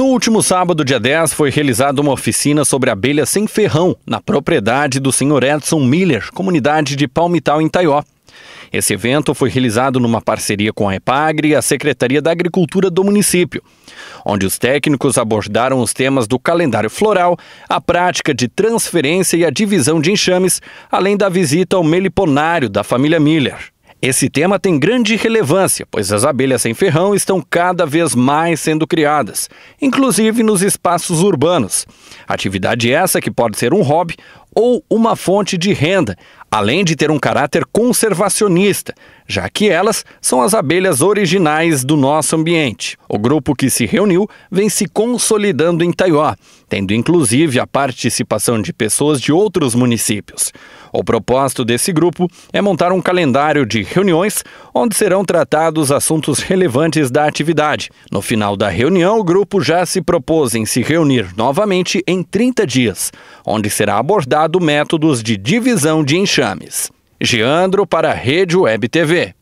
No último sábado, dia 10, foi realizada uma oficina sobre abelhas sem ferrão na propriedade do Sr. Edson Miller, comunidade de Palmital, em Taió. Esse evento foi realizado numa parceria com a EPAGRE e a Secretaria da Agricultura do município, onde os técnicos abordaram os temas do calendário floral, a prática de transferência e a divisão de enxames, além da visita ao meliponário da família Miller. Esse tema tem grande relevância, pois as abelhas sem ferrão estão cada vez mais sendo criadas, inclusive nos espaços urbanos. Atividade essa que pode ser um hobby ou uma fonte de renda, além de ter um caráter conservacionista, já que elas são as abelhas originais do nosso ambiente. O grupo que se reuniu vem se consolidando em Taió, tendo inclusive a participação de pessoas de outros municípios. O propósito desse grupo é montar um calendário de reuniões onde serão tratados assuntos relevantes da atividade. No final da reunião, o grupo já se propôs em se reunir novamente em 30 dias, onde será abordado métodos de divisão de enxame vexames. Giandro para a Rede Web TV.